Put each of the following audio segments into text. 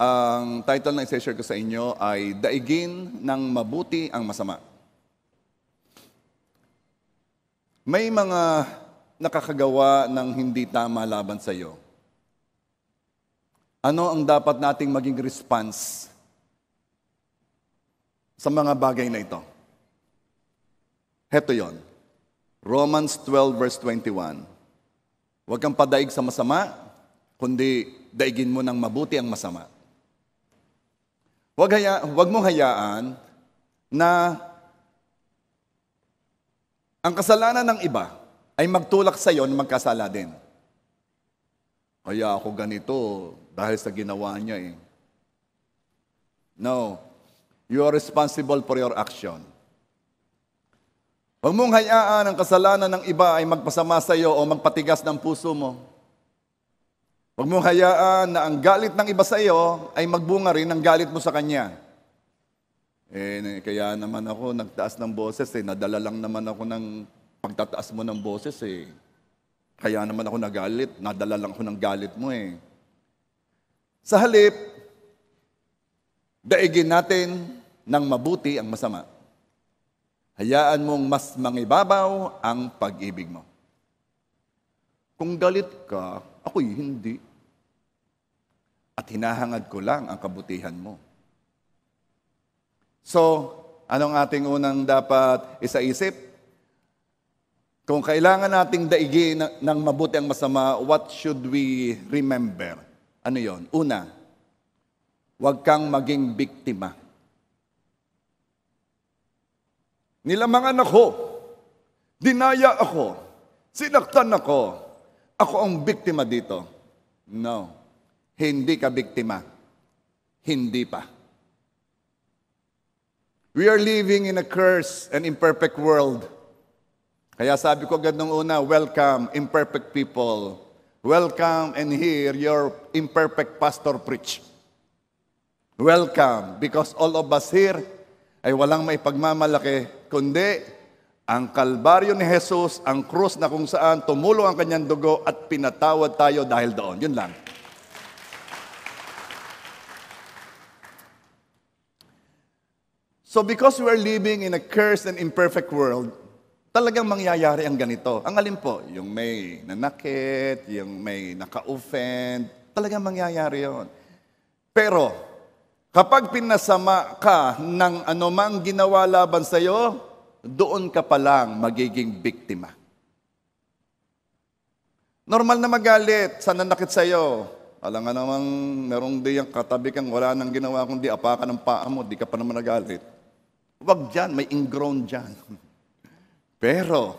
Ang title na i share ko sa inyo ay Daigin ng Mabuti ang Masama. May mga nakakagawa ng hindi tama laban sa iyo. Ano ang dapat nating maging response sa mga bagay na ito? Heto yon. Romans 12 verse 21. Huwag kang padaig sa masama, kundi daigin mo ng mabuti ang masama. Huwag, haya, huwag mong hayaan na ang kasalanan ng iba ay magtulak sa iyo na magkasala din. Kaya ako ganito dahil sa ginawa niya eh. No. You are responsible for your action. Huwag mong hayaan ang kasalanan ng iba ay magpasama sa iyo o magpatigas ng puso mo. Huwag mong hayaan na ang galit ng iba sa iyo ay magbunga rin ng galit mo sa kanya. Eh, eh, kaya naman ako nagtaas ng boses eh. Nadala lang naman ako ng pagtataas mo ng boses eh. Kaya naman ako nagalit. Nadala lang ako ng galit mo eh. Sa halip, daigin natin ng mabuti ang masama. Hayaan mong mas mangibabaw ang pag-ibig mo. Kung galit ka, ako'y hindi at hinahangad ko lang ang kabutihan mo. So, anong ating unang dapat isaisip? Kung kailangan nating daigin ng mabuti ang masama, what should we remember? Ano yon? Una, huwag kang maging biktima. Nilamangan ako, dinaya ako, sinaktan ako, ako ang biktima dito. No. Hindi ka biktima. Hindi pa. We are living in a cursed and imperfect world. Kaya sabi ko agad nung una, welcome imperfect people. Welcome and hear your imperfect pastor preach. Welcome because all of us here ay walang may pagmamalaki, kundi ang kalbaryo ni Jesus, ang krus na kung saan tumulo ang kanyang dugo at pinatawad tayo dahil doon. Yun lang. So because we are living in a cursed and imperfect world, talagang mangyayari ang ganito. Ang alin po, yung may nanakit, yung may naka-offend, talagang mangyayari yon. Pero, kapag pinasama ka ng anumang ginawa laban sa iyo, doon ka pa lang magiging biktima. Normal na magalit sa nanakit sa iyo. Alam nga namang merong di ang katabi kang wala nang ginawa kundi apakan ng paa mo, di ka pa naman nagalit. Huwag dyan, may ingrown dyan. Pero,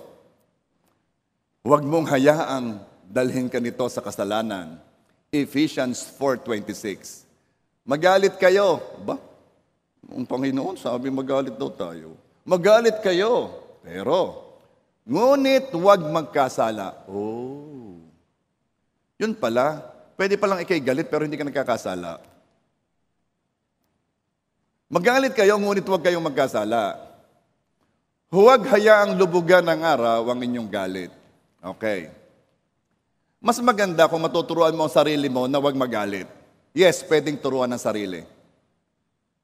huwag mong hayaang dalhin ka nito sa kasalanan. Ephesians 4.26 Magalit kayo. Ba? Ang Panginoon sabi magalit daw tayo. Magalit kayo. Pero, ngunit huwag magkasala. Oh. Yun pala, pwede palang ikay galit pero hindi ka nagkakasala. Magalit kayo, ngunit huwag kayong magkasala. Huwag hayaang lubugan ng araw ang inyong galit. Okay. Mas maganda kung matuturuan mo ang sarili mo na huwag magalit. Yes, pwedeng turuan ang sarili.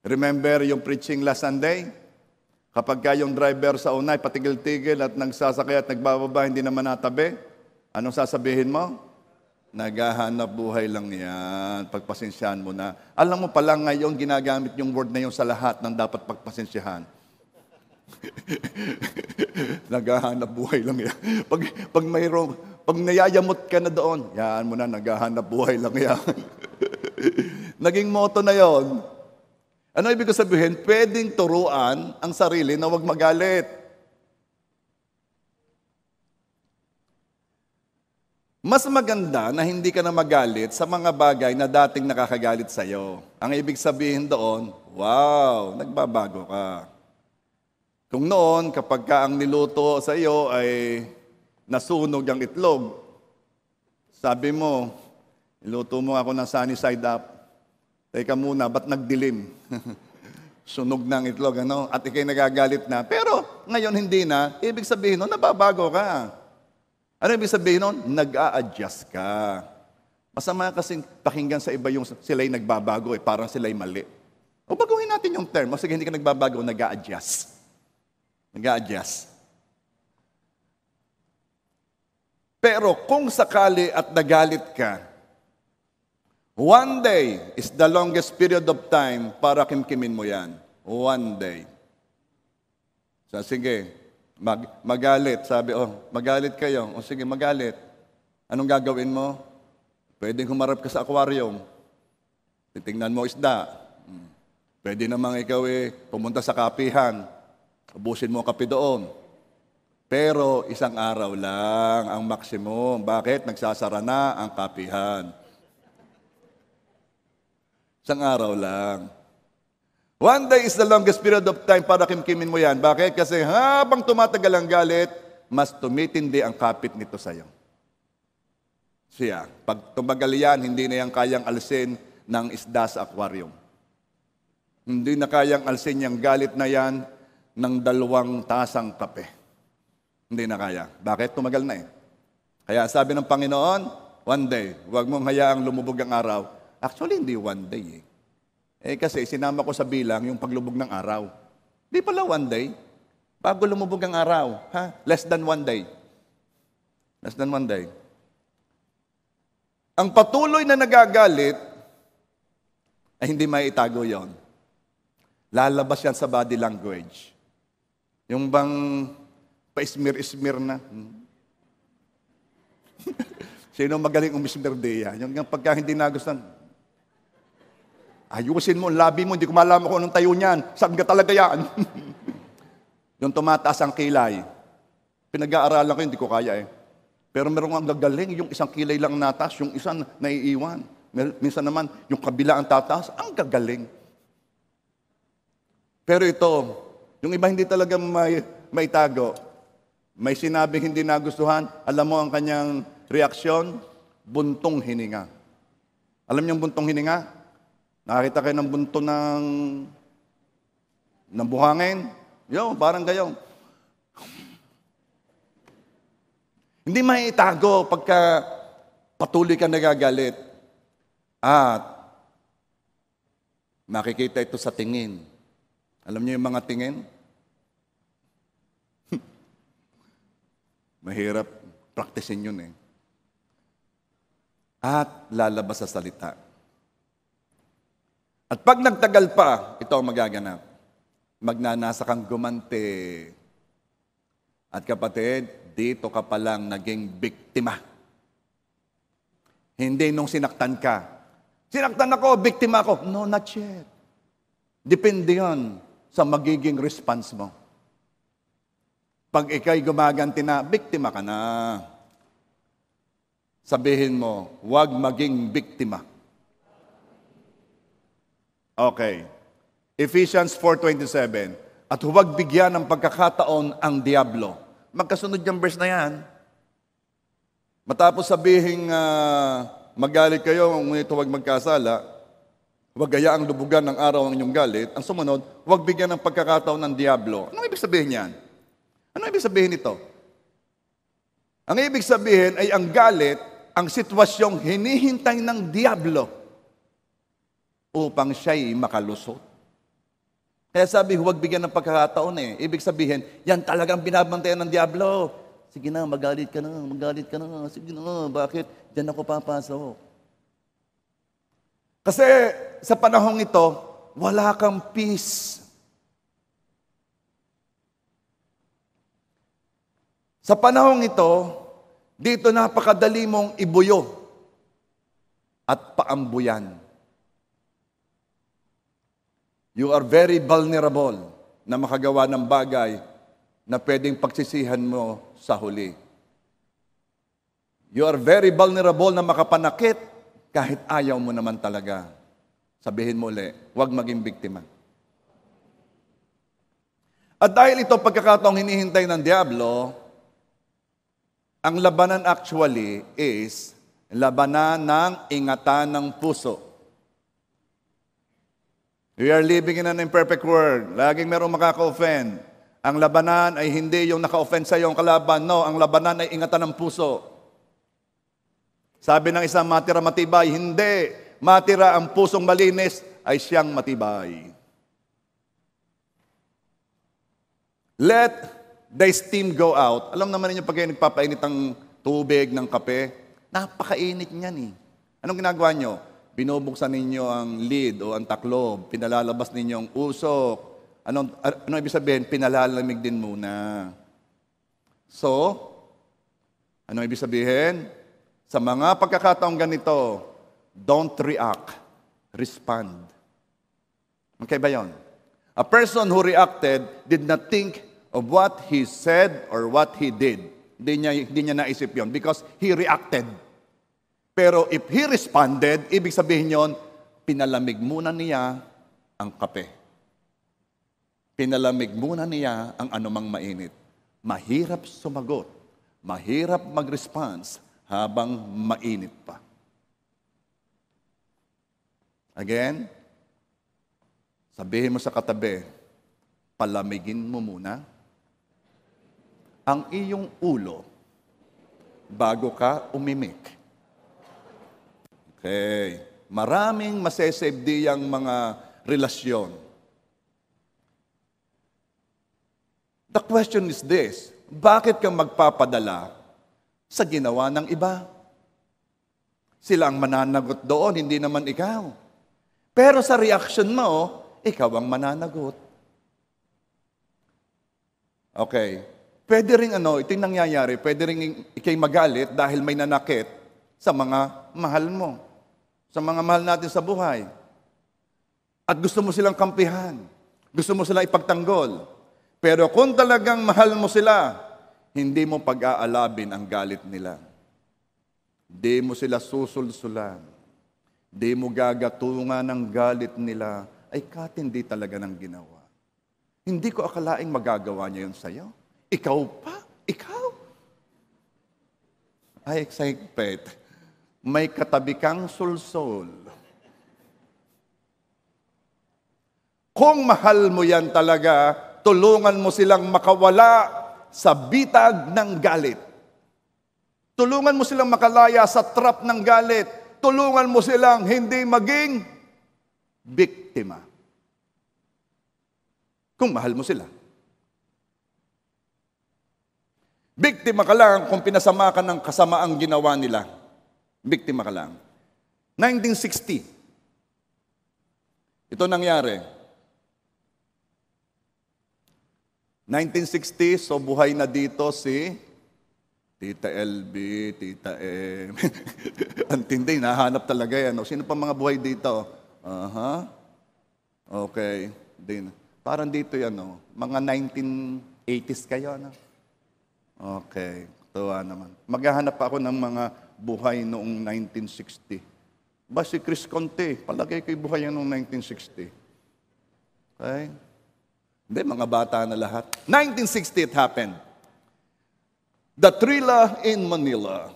Remember yung preaching last Sunday? Kapag kayong driver sa unay, patigil-tigil at nagsasakay at nagbababa, hindi naman natabi, anong sasabihin mo? Naghahanap buhay lang yan. Pagpasensyahan mo na. Alam mo pala ngayon, ginagamit yung word na yun sa lahat ng dapat pagpasensyahan. naghahanap buhay lang yan. Pag, pag mayroon, pag nayayamot ka na doon, yan mo na, naghahanap buhay lang yan. Naging moto na yon. Ano ibig sabihin? Pwedeng turuan ang sarili na wag magalit. Mas maganda na hindi ka na magalit sa mga bagay na dating nakakagalit sa iyo. Ang ibig sabihin doon, wow, nagbabago ka. Kung noon, kapag ka ang niluto sa iyo ay nasunog ang itlog, sabi mo, niluto mo ako ng sunny side up. Teka muna, ba't nagdilim? Sunog ng itlog, ano? At ikay nagagalit na. Pero ngayon hindi na, ibig sabihin, no, nababago ka. Ano ibig sabihin nun? Nag-a-adjust ka. Masama kasi pakinggan sa iba yung sila'y nagbabago, eh, parang sila'y mali. O baguhin natin yung term. O sige, hindi ka nagbabago, nag adjust nag adjust Pero kung sakali at nagalit ka, one day is the longest period of time para kimkimin mo yan. One day. So sige, Mag, magalit, sabi, oh, magalit kayo. O sige, magalit. Anong gagawin mo? Pwedeng humarap ka sa aquarium. Titingnan mo isda. Hmm, pwede namang ikaw eh, pumunta sa kapihan. Ubusin mo ang kape doon. Pero isang araw lang ang maksimum. Bakit? Nagsasara na ang kapihan. Isang araw lang. One day is the longest period of time para kimkimin mo yan. Bakit? Kasi habang tumatagal ang galit, mas tumitindi ang kapit nito sa'yo. Siya, pag tumagal yan, hindi na yan kayang alisin ng isda sa aquarium. Hindi na kayang alisin yung galit na yan ng dalawang tasang kape. Hindi na kaya. Bakit? Tumagal na eh. Kaya sabi ng Panginoon, one day, huwag mong hayaang lumubog ang araw. Actually, hindi one day eh. Eh kasi sinama ko sa bilang yung paglubog ng araw. Di pala one day. Bago lumubog ang araw. Ha? Less than one day. Less than one day. Ang patuloy na nagagalit ay hindi maitago yon. Lalabas yan sa body language. Yung bang paismir-ismir na. Hmm? Sino magaling umismir diya? Yung, yung pagka hindi nagustuhan, Ayusin mo ang labi mo, hindi ko malaman kung anong tayo niyan. Saan ka talaga yan? yung tumataas ang kilay. Pinag-aaralan ko, hindi ko kaya eh. Pero meron ang gagaling, yung isang kilay lang natas, yung isang naiiwan. Minsan naman, yung kabila ang tataas, ang gagaling. Pero ito, yung iba hindi talaga may, may tago. May sinabi hindi nagustuhan, alam mo ang kanyang reaksyon, buntong hininga. Alam niyo ang buntong hininga? Nakakita kayo ng bunto ng, ng buhangin? Yo, parang kayo. Hindi maitago pagka patuloy ka nagagalit. At makikita ito sa tingin. Alam niyo yung mga tingin? Mahirap practicein yun eh. At lalabas sa salita. At pag nagtagal pa, ito ang magaganap. Magnanasa kang gumante. At kapatid, dito ka palang naging biktima. Hindi nung sinaktan ka. Sinaktan ako, biktima ako. No, not yet. Depende yan sa magiging response mo. Pag ikay gumaganti na, biktima ka na. Sabihin mo, huwag maging biktima Okay. Ephesians 4.27 At huwag bigyan ng pagkakataon ang Diablo. Magkasunod yung verse na yan. Matapos sabihin uh, ah, magalit kayo, ngunit huwag magkasala, huwag gayaang lubugan ng araw ang inyong galit, ang sumunod, huwag bigyan ng pagkakataon ng Diablo. Anong ibig sabihin yan? Anong ibig sabihin nito? Ang ibig sabihin ay ang galit, ang sitwasyong hinihintay ng Diablo upang siya'y makalusot. Kaya sabi, huwag bigyan ng pagkakataon eh. Ibig sabihin, yan talagang binabantayan ng Diablo. Sige na, magalit ka na, magalit ka na. Sige na, bakit? Diyan ako papasok. Kasi sa panahong ito, wala kang peace. Sa panahong ito, dito napakadali mong ibuyo at paambuyan. You are very vulnerable na makagawa ng bagay na pwedeng pagsisihan mo sa huli. You are very vulnerable na makapanakit kahit ayaw mo naman talaga. Sabihin mo ulit, huwag maging biktima. At dahil ito pagkakataong hinihintay ng Diablo, ang labanan actually is labanan ng ingatan ng puso. We are living in an imperfect world. Laging merong makaka-offend. Ang labanan ay hindi yung naka-offend sa iyong kalaban. No, ang labanan ay ingatan ng puso. Sabi ng isang matira matibay, hindi. Matira ang pusong malinis ay siyang matibay. Let the steam go out. Alam naman ninyo pag kayo nagpapainit ng tubig, ng kape, napakainit niyan eh. Anong ginagawa niyo? binubuksan ninyo ang lid o ang taklob, pinalalabas ninyo ang usok. Ano, ano ibig sabihin? Pinalalamig din muna. So, ano ibig sabihin? Sa mga pagkakataong ganito, don't react, respond. Okay ba yon? A person who reacted did not think of what he said or what he did. Hindi niya, hindi niya naisip yon because he reacted. Pero if he responded, ibig sabihin yon, pinalamig muna niya ang kape. Pinalamig muna niya ang anumang mainit. Mahirap sumagot. Mahirap mag-response habang mainit pa. Again, sabihin mo sa katabi, palamigin mo muna ang iyong ulo bago ka umimik Okay. Maraming masesave di ang mga relasyon. The question is this, bakit ka magpapadala sa ginawa ng iba? Sila ang mananagot doon, hindi naman ikaw. Pero sa reaction mo, ikaw ang mananagot. Okay. Pwede rin ano, ito yung nangyayari, pwede rin ikay magalit dahil may nanakit sa mga mahal mo sa mga mahal natin sa buhay. At gusto mo silang kampihan. Gusto mo sila ipagtanggol. Pero kung talagang mahal mo sila, hindi mo pag-aalabin ang galit nila. Hindi mo sila susulsulan. Hindi mo gagatungan ng galit nila. Ay katindi talaga ng ginawa. Hindi ko akalaing magagawa niya yun sa'yo. Ikaw pa? Ikaw? I expect may katabi kang sulsol. Kung mahal mo yan talaga, tulungan mo silang makawala sa bitag ng galit. Tulungan mo silang makalaya sa trap ng galit. Tulungan mo silang hindi maging biktima. Kung mahal mo sila. Biktima ka lang kung pinasama ka ng kasamaang ginawa nila Biktima ka lang. 1960. Ito nangyari. 1960, so buhay na dito si Tita LB, Tita M. Ang tindi, nahanap talaga yan. Sino pa mga buhay dito? Aha. Uh-huh. Okay. Din. Parang dito yan, no? Mga 1980s kayo, ano? Okay. Tuwa naman. Maghahanap pa ako ng mga buhay noong 1960. Ba si Chris Conte, palagay ko'y buhay yan noong 1960. Okay? Hindi, mga bata na lahat. 1960 it happened. The Trilla in Manila.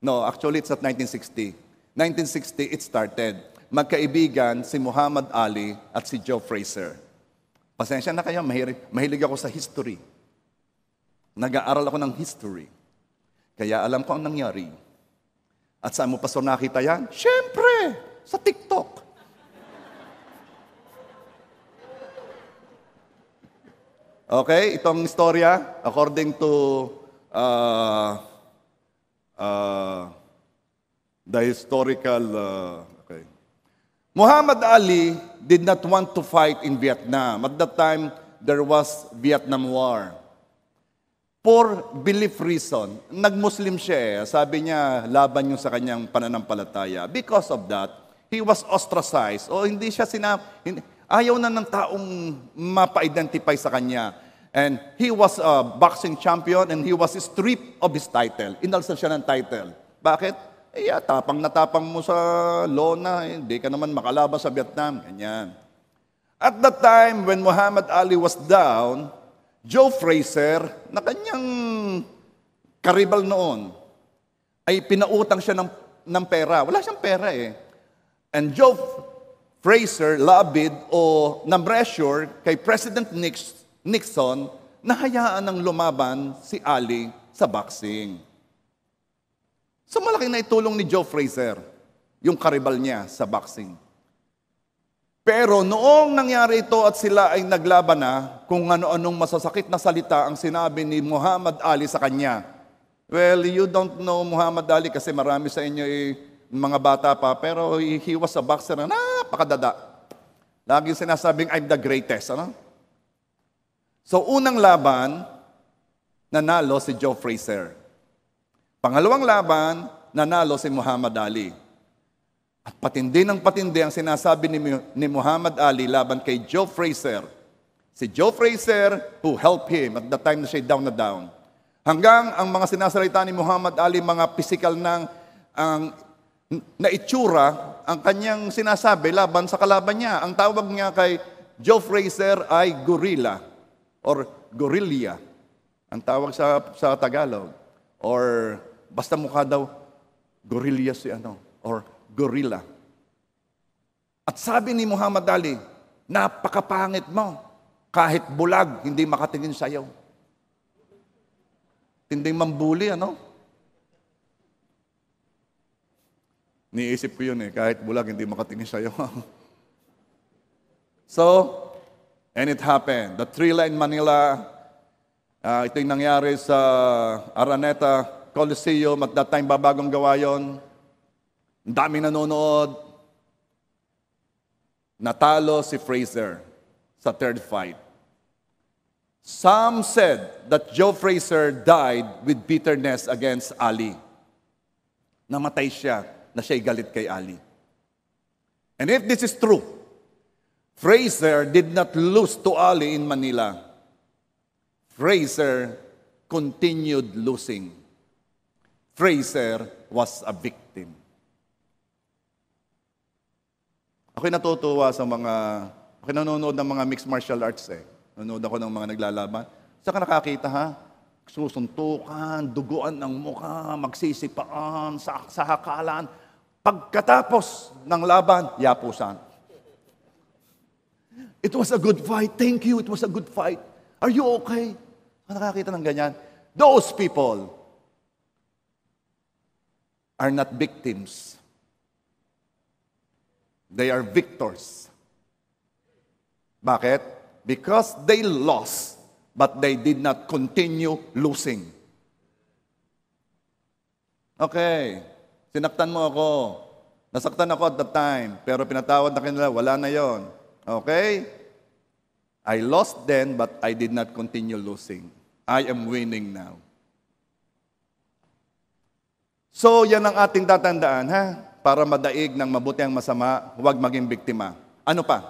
No, actually it's at 1960. 1960 it started. Magkaibigan si Muhammad Ali at si Joe Fraser. Pasensya na kayo, mahilig, mahilig ako sa history. Nag-aaral ako ng history. Kaya alam ko ang nangyari. At saan mo, pa Pastor, nakita yan? Siyempre, sa TikTok. Okay, itong istorya, according to uh, uh, the historical... Uh, okay. Muhammad Ali did not want to fight in Vietnam. At that time, there was Vietnam War for belief reason, nag-Muslim siya eh. Sabi niya, laban yung sa kanyang pananampalataya. Because of that, he was ostracized. O hindi siya sinap... ayaw na ng taong mapa-identify sa kanya. And he was a boxing champion and he was stripped of his title. Inalsan siya ng title. Bakit? Eh, tapang na tapang mo sa lona. Eh. hindi ka naman makalaban sa Vietnam. Ganyan. At that time, when Muhammad Ali was down, Joe Fraser, na kanyang karibal noon, ay pinautang siya ng, ng pera. Wala siyang pera eh. And Joe Fraser labid o na-pressure kay President Nixon na hayaan ng lumaban si Ali sa boxing. So malaki na itulong ni Joe Fraser yung karibal niya sa boxing. Pero noong nangyari ito at sila ay naglaban na, kung ano-anong masasakit na salita ang sinabi ni Muhammad Ali sa kanya. Well, you don't know Muhammad Ali kasi marami sa inyo ay mga bata pa, pero he was a boxer na napakadada. Lagi sinasabing, I'm the greatest. Ano? So, unang laban, nanalo si Joe Fraser. Pangalawang laban, nanalo si Muhammad Ali. At patindi ng patindi ang sinasabi ni, ni Muhammad Ali laban kay Joe Fraser. Si Joe Fraser who helped him at the time na siya down na down. Hanggang ang mga sinasalita ni Muhammad Ali, mga physical ng ang na itsura ang kanyang sinasabi laban sa kalaban niya. Ang tawag niya kay Joe Fraser ay gorilla or gorilla. Ang tawag sa, sa Tagalog. Or basta mukha daw, gorilla si ano. Or gorilla. At sabi ni Muhammad Ali, napakapangit mo. Kahit bulag, hindi makatingin sa iyo. Tinding mambuli, ano? Niisip ko yun eh, kahit bulag, hindi makatingin sa iyo. so, and it happened. The Trilla in Manila, uh, ah, ito yung nangyari sa Araneta Coliseum. At that time, babagong gawa yun. Ang daming nanonood. Natalo si Fraser sa third fight. Some said that Joe Fraser died with bitterness against Ali. Namatay siya na siya'y galit kay Ali. And if this is true, Fraser did not lose to Ali in Manila. Fraser continued losing. Fraser was a victim. Ako'y natutuwa sa mga, ako'y nanonood ng mga mixed martial arts eh. Nanonood ako ng mga naglalaban. Saan ka nakakita ha? Susuntukan, duguan ng mukha, magsisipaan, sahakalan. Pagkatapos ng laban, yapusan. It was a good fight. Thank you. It was a good fight. Are you okay? Nakakita ng ganyan. Those people are not victims They are victors. Bakit? Because they lost, but they did not continue losing. Okay, sinaktan mo ako. Nasaktan ako at that time, pero pinatawad na kanila, wala na yon. Okay? I lost then, but I did not continue losing. I am winning now. So, yan ang ating tatandaan, ha? para madaig ng mabuti ang masama, huwag maging biktima. Ano pa?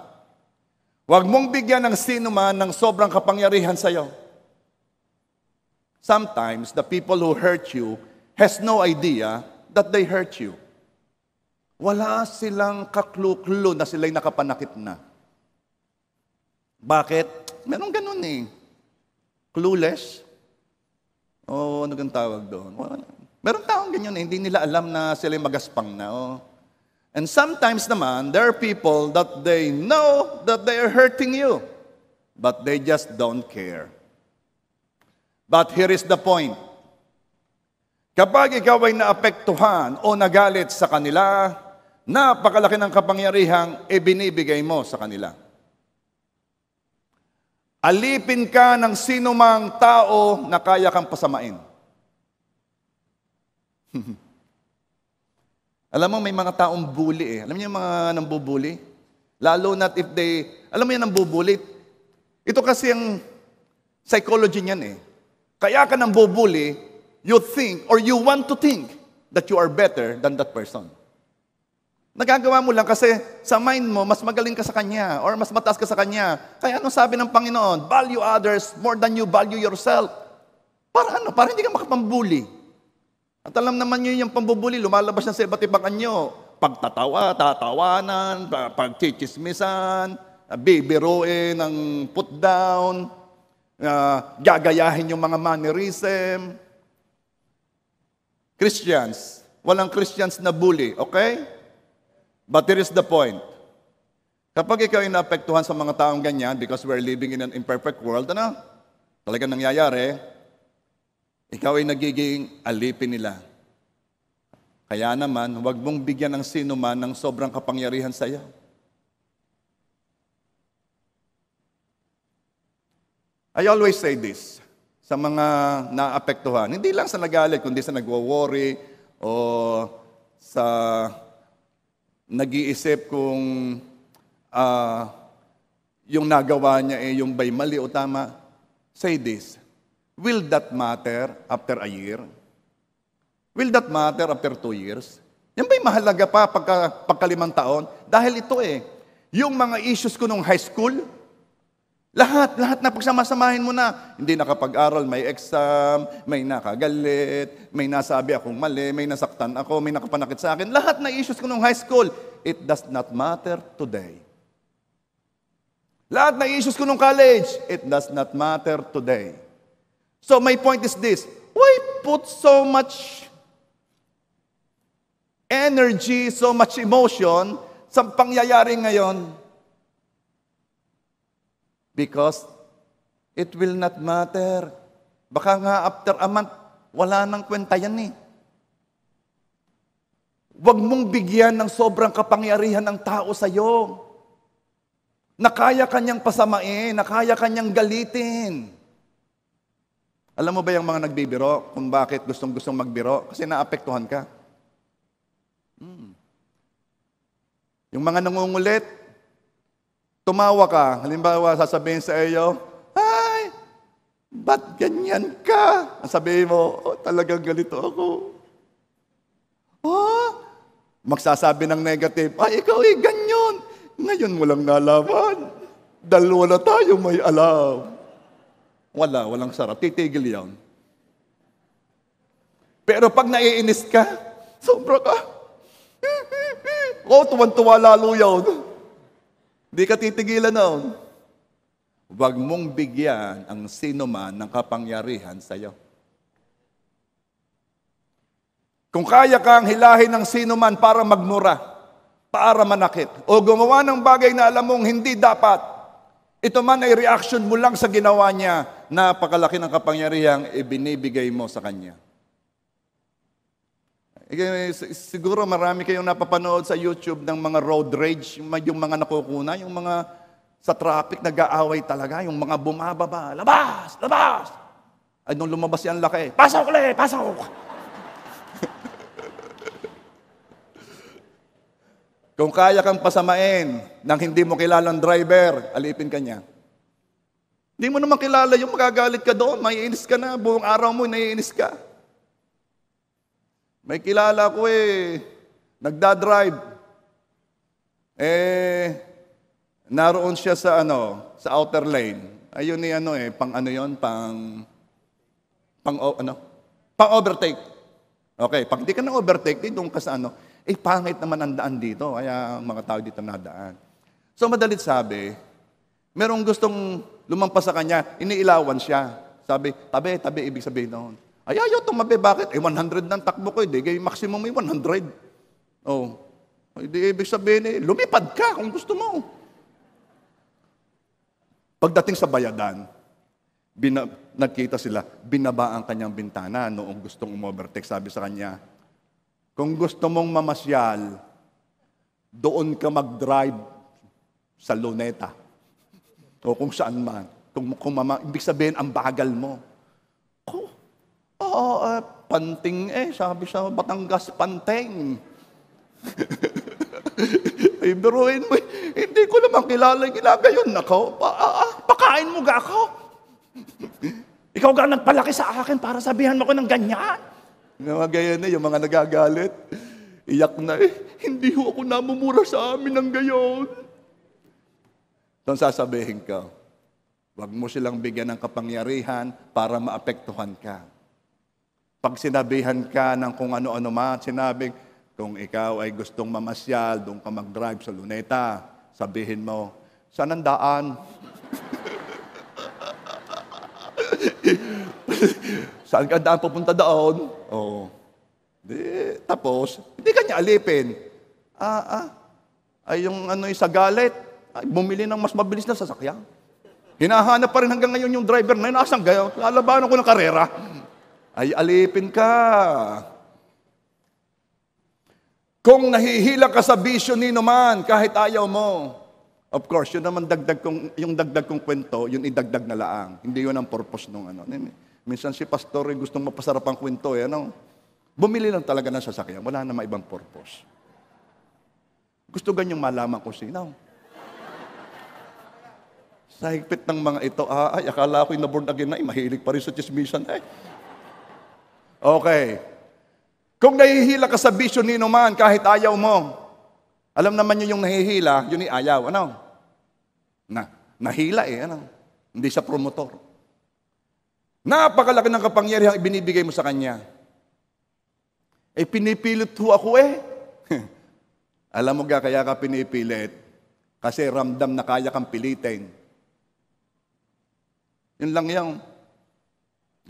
Huwag mong bigyan ng sino man ng sobrang kapangyarihan sa iyo. Sometimes the people who hurt you has no idea that they hurt you. Wala silang kakluklo na sila'y nakapanakit na. Bakit? Meron ganun eh. Clueless. O oh, ano kang tawag doon? Wala. Meron taong ganyan na eh, hindi nila alam na sila magaspang na. Oh. And sometimes naman, there are people that they know that they are hurting you, but they just don't care. But here is the point. Kapag ikaw ay naapektuhan o nagalit sa kanila, napakalaki ng kapangyarihang ibinibigay mo sa kanila. Alipin ka ng sino mang tao na kaya kang pasamain. alam mo, may mga taong bully eh. Alam niyo yung mga nambubuli? Lalo na't if they, alam mo yan ang bubuli. Ito kasi ang psychology niyan eh. Kaya ka nang you think or you want to think that you are better than that person. Nagagawa mo lang kasi sa mind mo, mas magaling ka sa kanya or mas mataas ka sa kanya. Kaya ano sabi ng Panginoon? Value others more than you value yourself. Para ano? Para hindi ka makapambuli. At alam naman nyo yung pambubuli, lumalabas na sa iba't ibang anyo. Pagtatawa, tatawanan, pagchichismisan, bibiruin ng put down, uh, gagayahin yung mga mannerism. Christians, walang Christians na bully, okay? But there is the point. Kapag ikaw ay naapektuhan sa mga taong ganyan because we're living in an imperfect world, ano? Talagang nangyayari, ikaw ay nagiging alipin nila. Kaya naman, huwag mong bigyan ng sino man ng sobrang kapangyarihan sa iyo. I always say this sa mga naapektuhan, hindi lang sa nagalit, kundi sa nagwo-worry o sa nag-iisip kung uh, yung nagawa niya eh yung bay mali o tama. Say this, Will that matter after a year? Will that matter after two years? Yan ba'y mahalaga pa pagka, pagkalimang taon? Dahil ito eh, yung mga issues ko nung high school, lahat, lahat na pagsamasamahin mo na. Hindi nakapag-aral, may exam, may nakagalit, may nasabi akong mali, may nasaktan ako, may nakapanakit sa akin. Lahat na issues ko nung high school, it does not matter today. Lahat na issues ko nung college, it does not matter today. So my point is this, why put so much energy, so much emotion sa pangyayari ngayon? Because it will not matter. Baka nga after a month, wala nang kwenta yan eh. Huwag mong bigyan ng sobrang kapangyarihan ng tao sa iyo. Na kaya kanyang pasamain, na kaya kanyang galitin. Alam mo ba yung mga nagbibiro kung bakit gustong-gustong magbiro? Kasi naapektuhan ka. Hmm. Yung mga nangungulit, tumawa ka. Halimbawa, sasabihin sa iyo, Ay, ba't ganyan ka? Ang Sabihin mo, oh, talagang galito ako. Oh, magsasabi ng negative, ay, ikaw eh, ganyan. Ngayon mo lang nalaman. Dalawa na tayo may alam. Wala, walang sarap. Titigil yan. Pero pag naiinis ka, sobra ka. Oo, oh, tuwan-tuwa lalo yan. Hindi ka titigilan noon. Huwag mong bigyan ang sino man ng kapangyarihan sa iyo. Kung kaya kang hilahin ng sino man para magmura, para manakit, o gumawa ng bagay na alam mong hindi dapat, ito man ay reaction mo lang sa ginawa niya, napakalaki ng kapangyarihang ibinibigay mo sa kanya. Siguro marami kayong napapanood sa YouTube ng mga road rage, yung mga nakukuna, yung mga sa traffic nag-aaway talaga, yung mga bumababa, labas, labas! Ay, nung lumabas yan laki, pasok ulit, pasok! Kung kaya kang pasamain ng hindi mo kilalang driver, alipin ka niya. Hindi mo naman kilala yung magagalit ka doon, maiinis ka na, buong araw mo naiinis ka. May kilala ko eh, nagda-drive. Eh, naroon siya sa ano, sa outer lane. Ayun ni eh, ano eh, pang ano yon pang, pang o, ano, pang overtake. Okay, pag di ka na overtake, di doon ka sa ano, eh, pangit naman ang daan dito, kaya mga tao dito nadaan. So, madalit sabi, merong gustong lumampas sa kanya, iniilawan siya. Sabi, tabi, tabi, ibig sabihin noon. Ay, ayaw tumabi, bakit? Eh, 100 ng takbo ko, hindi, eh. maximum ay 100. Oh, hindi oh, ibig sabihin eh, lumipad ka kung gusto mo. Pagdating sa bayadan, bina, nagkita sila, binaba ang kanyang bintana noong gustong umovertake. Sabi sa kanya, kung gusto mong mamasyal, doon ka mag-drive sa luneta. O kung saan man. Kung, kung mama, ibig sabihin, ang bagal mo. Oh, oh uh, panting eh. Sabi sa Batangas, panting. Ay, biruin mo. Hindi ko naman kilala yung ginagayon. Nako, pa, ah, ah, pakain mo ga ako. Ikaw ga nagpalaki sa akin para sabihan mo ko ng ganyan. Yung mga gaya na, yung mga nagagalit, iyak na, eh, hindi ho ako namumura sa amin ng gayon. Doon sasabihin ko, Huwag mo silang bigyan ng kapangyarihan para maapektuhan ka. Pag sinabihan ka ng kung ano-ano man, sinabing, kung ikaw ay gustong mamasyal, doon ka mag-drive sa luneta, sabihin mo, saan ang daan? saan ka daan pupunta doon? Oo. Di, tapos, hindi kanya alipin. Ah, ah. Ay, yung ano, sa galit, ay, bumili ng mas mabilis na sasakyan. Hinahanap pa rin hanggang ngayon yung driver na yun. Asan kayo? Lalabanan ko ng karera. Ay, alipin ka. Kung nahihila ka sa bisyo ni naman, kahit ayaw mo. Of course, yun naman dagdag kong, yung dagdag kong kwento, yun idagdag na laang. Hindi yun ang purpose nung ano. Minsan si pastor ay gustong mapasarap ang kwento. Eh, ano? Bumili lang talaga ng sasakyan. Wala na ibang purpose. Gusto ganyang malaman ko sinaw. Sa higpit ng mga ito, ah, ay, akala ko ko'y naborn again na, eh, mahilig pa rin sa chismisan. Eh. Okay. Kung nahihila ka sa vision ni man, kahit ayaw mo, alam naman niyo yung nahihila, yun ay ayaw. Ano? Na, nahila eh, ano? Hindi sa promotor. Napakalaki ng kapangyarihan ibinibigay mo sa Kanya. Eh, pinipilit ho ako eh. Alam mo ga, kaya ka pinipilit. Kasi ramdam na kaya kang pilitin. Yun lang yan.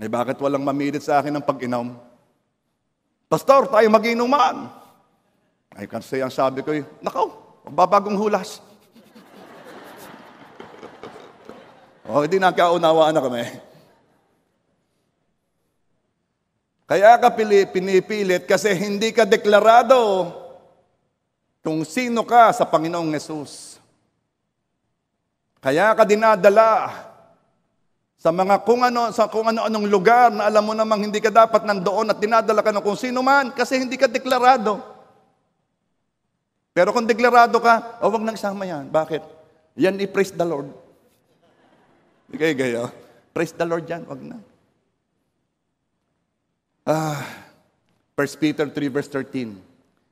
Eh, bakit walang mamilit sa akin ng pag-inom? Pastor, tayo mag-inuman. I can ang sabi ko, nakaw, magbabagong hulas. o, hindi nagkaunawaan na kami. Kaya ka pinipilit kasi hindi ka deklarado kung sino ka sa Panginoong Yesus. Kaya ka dinadala sa mga kung ano sa kung ano-anong lugar na alam mo namang hindi ka dapat nandoon at dinadala ka ng kung sino man kasi hindi ka deklarado. Pero kung deklarado ka, oh, wag nang isama yan. Bakit? Yan i-praise the Lord. Hindi gayo. Oh. Praise the Lord yan, wag na. Ah, 1 Peter 3 verse 13.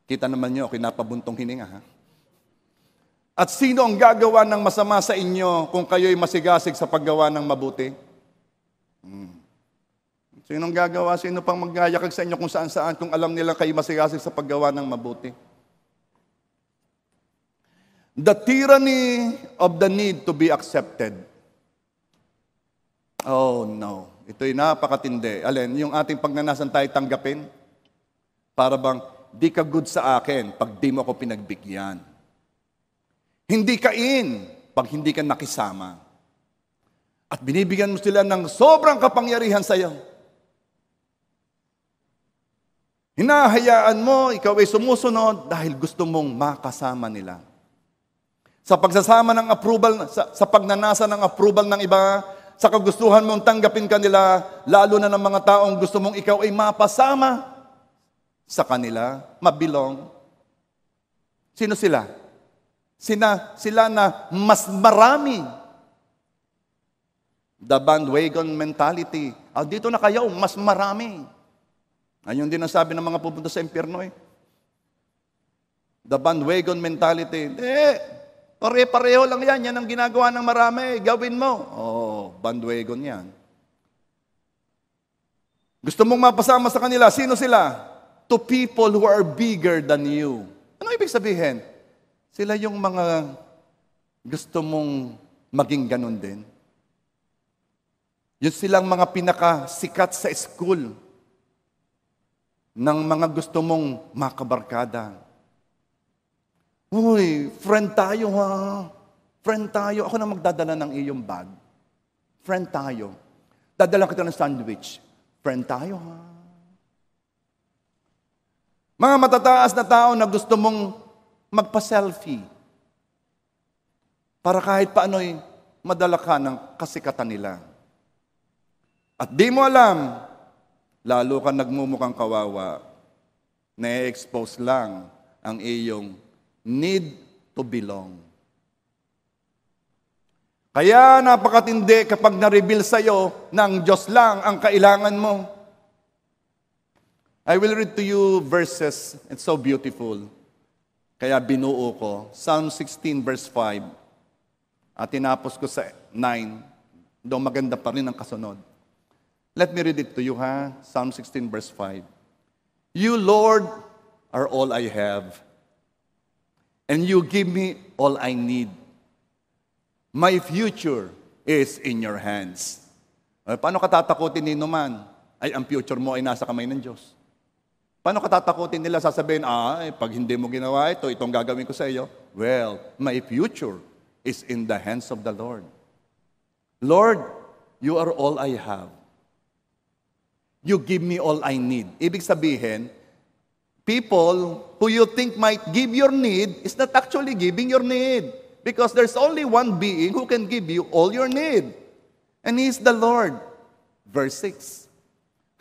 Kita naman nyo, kinapabuntong hininga ha. At sino ang gagawa ng masama sa inyo kung kayo'y masigasig sa paggawa ng mabuti? Hmm. Sino ang gagawa? Sino pang magyayakag sa inyo kung saan saan kung alam nila kayo masigasig sa paggawa ng mabuti? The tyranny of the need to be accepted. Oh no. Ito'y napakatindi. Alin, yung ating pagnanasan tayo tanggapin? Para bang, di ka good sa akin pag di mo ako pinagbigyan. Hindi ka in pag hindi ka nakisama. At binibigyan mo sila ng sobrang kapangyarihan sa iyo. Hinahayaan mo, ikaw ay sumusunod dahil gusto mong makasama nila. Sa pagsasama ng approval, sa, sa pagnanasa ng approval ng iba, sa kagustuhan mong tanggapin kanila, lalo na ng mga taong gusto mong ikaw ay mapasama sa kanila, mabilong. Sino sila? Sina, sila na mas marami. The bandwagon mentality. Ah, dito na kayo, mas marami. Ayun din ang sabi ng mga pupunta sa impyerno eh. The bandwagon mentality. eh, Pare-pareho lang yan. Yan ang ginagawa ng marami. Gawin mo. Oh, bandwagon yan. Gusto mong mapasama sa kanila. Sino sila? To people who are bigger than you. Ano ibig sabihin? Sila yung mga gusto mong maging ganun din. Yung silang mga pinakasikat sa school ng mga gusto mong makabarkada. Uy, friend tayo ha. Friend tayo. Ako na magdadala ng iyong bag. Friend tayo. Dadala kita ng sandwich. Friend tayo ha. Mga matataas na tao na gusto mong magpa-selfie para kahit paano'y madala ka ng kasikatan nila. At di mo alam, lalo ka nagmumukhang kawawa, na-expose lang ang iyong need to belong. Kaya napakatindi kapag na-reveal sa'yo na ang Diyos lang ang kailangan mo. I will read to you verses. It's so beautiful. Kaya binuo ko. Psalm 16 verse 5. At tinapos ko sa 9. Doon maganda pa rin ang kasunod. Let me read it to you ha. Psalm 16 verse 5. You Lord are all I have. and you give me all I need. My future is in your hands. Paano katatakotin tatakutin ni Numan? Ay, ang future mo ay nasa kamay ng Diyos. Paano ka tatakutin nila sasabihin, ah, pag hindi mo ginawa ito, itong gagawin ko sa iyo? Well, my future is in the hands of the Lord. Lord, you are all I have. You give me all I need. Ibig sabihin, people who you think might give your need is not actually giving your need. Because there's only one being who can give you all your need. And He is the Lord. Verse 6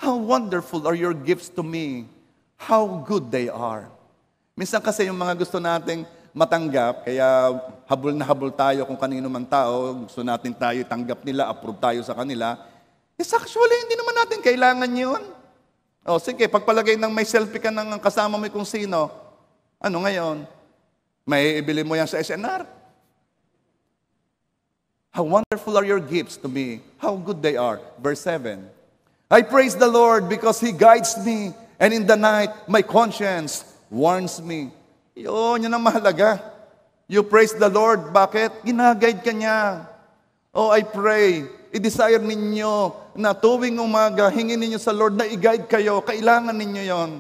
How wonderful are your gifts to me. How good they are. Minsan kasi yung mga gusto nating matanggap, kaya habol na habol tayo kung kanino man tao, gusto natin tayo tanggap nila, approve tayo sa kanila, is actually hindi naman natin kailangan yun. O, oh, sige, pagpalagay ng may selfie ka ng kasama mo kung sino, ano ngayon? May ibili mo yan sa SNR. How wonderful are your gifts to me. How good they are. Verse 7. I praise the Lord because He guides me and in the night my conscience warns me. Yun, yun ang mahalaga. You praise the Lord. Bakit? Ginaguide ka niya. Oh, I pray I-desire ninyo na tuwing umaga, hingin ninyo sa Lord na i-guide kayo. Kailangan ninyo yon.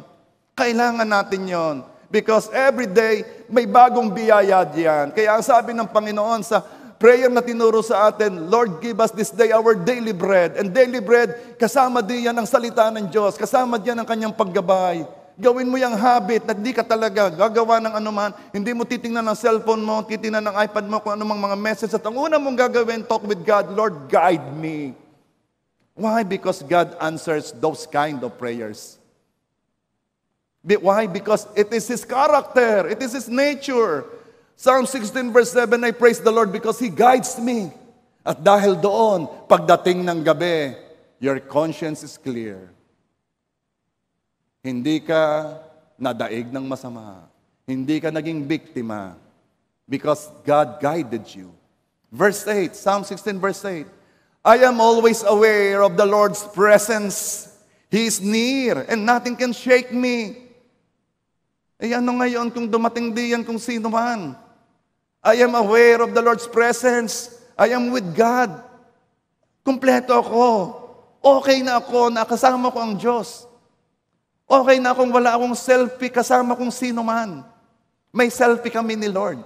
Kailangan natin yon. Because every day, may bagong biyaya diyan. Kaya ang sabi ng Panginoon sa prayer na tinuro sa atin, Lord, give us this day our daily bread. And daily bread, kasama diyan ang salita ng Diyos. Kasama diyan ang kanyang paggabay. Gawin mo yung habit na di ka talaga gagawa ng anuman. Hindi mo titingnan ng cellphone mo, titingnan ng iPad mo, kung anumang mga message. At ang una mong gagawin, talk with God, Lord, guide me. Why? Because God answers those kind of prayers. Why? Because it is His character. It is His nature. Psalm 16 verse 7, I praise the Lord because He guides me. At dahil doon, pagdating ng gabi, your conscience is clear. Hindi ka nadaig ng masama. Hindi ka naging biktima because God guided you. Verse 8, Psalm 16 verse 8. I am always aware of the Lord's presence. He is near and nothing can shake me. Eh ano ngayon kung dumating diyan kung sino man? I am aware of the Lord's presence. I am with God. Kumpleto ako. Okay na ako, nakasama ko ang Diyos. Okay na kung wala akong selfie kasama kung sino man. May selfie kami ni Lord.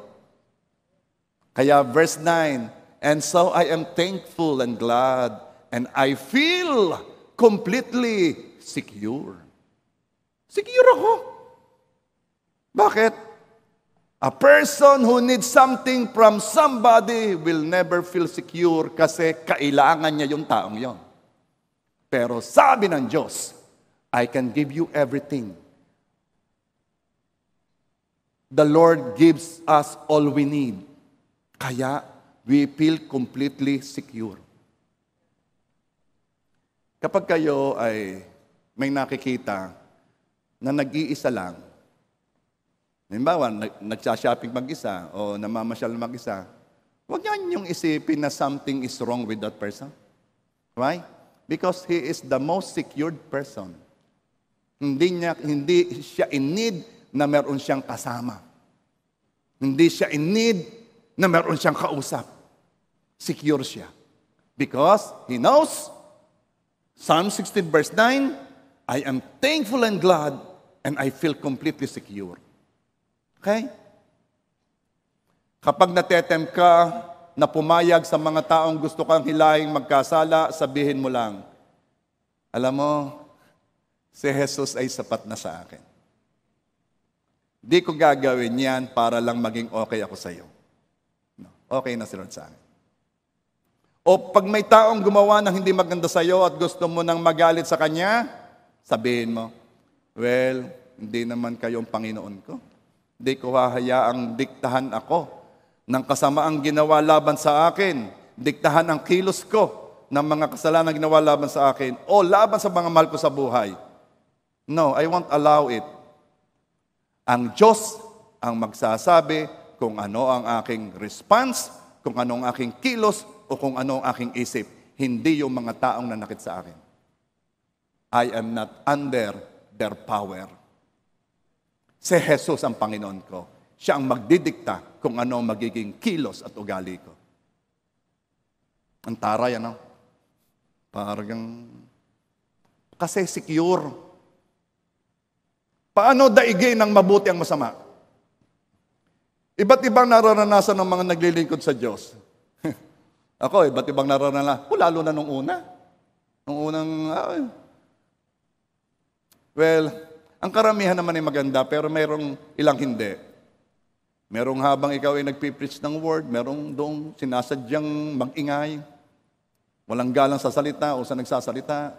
Kaya verse 9, And so I am thankful and glad, and I feel completely secure. Secure ako. Bakit? A person who needs something from somebody will never feel secure kasi kailangan niya yung taong yon. Pero sabi ng Diyos, I can give you everything. The Lord gives us all we need. Kaya we feel completely secure. Kapag kayo ay may nakikita na nag-iisa lang, halimbawa, nagsashopping mag-isa o namamasyal mag-isa, huwag niyan yung isipin na something is wrong with that person. Why? Because he is the most secured person. Hindi, niya, hindi siya in need na meron siyang kasama. Hindi siya in need na meron siyang kausap. Secure siya. Because he knows, Psalm 16 verse 9, I am thankful and glad and I feel completely secure. Okay? Kapag natetem ka na pumayag sa mga taong gusto kang hilaing magkasala, sabihin mo lang, alam mo, si Jesus ay sapat na sa akin. Di ko gagawin yan para lang maging okay ako sa iyo. No, okay na si Lord sa akin. O pag may taong gumawa ng hindi maganda sa iyo at gusto mo nang magalit sa kanya, sabihin mo, well, hindi naman kayong Panginoon ko. Hindi ko hahayaang diktahan ako ng kasamaang ginawa laban sa akin. Diktahan ang kilos ko ng mga kasalanan ginawa laban sa akin o laban sa mga mahal ko sa buhay No, I won't allow it. Ang Diyos ang magsasabi kung ano ang aking response, kung ano ang aking kilos, o kung ano ang aking isip. Hindi yung mga taong nanakit sa akin. I am not under their power. Si Jesus ang Panginoon ko. Siya ang magdidikta kung ano magiging kilos at ugali ko. Ang taray, ano? Parang... Kasi secure Paano daigin ng mabuti ang masama? Iba't ibang nararanasan ng mga naglilingkod sa Diyos. Ako, iba't ibang nararanasan. O, lalo na nung una. Nung unang... Uh, well, ang karamihan naman ay maganda, pero mayroong ilang hindi. Merong habang ikaw ay nagpipreach ng word, merong doong sinasadyang mag-ingay, walang galang sa salita o sa nagsasalita,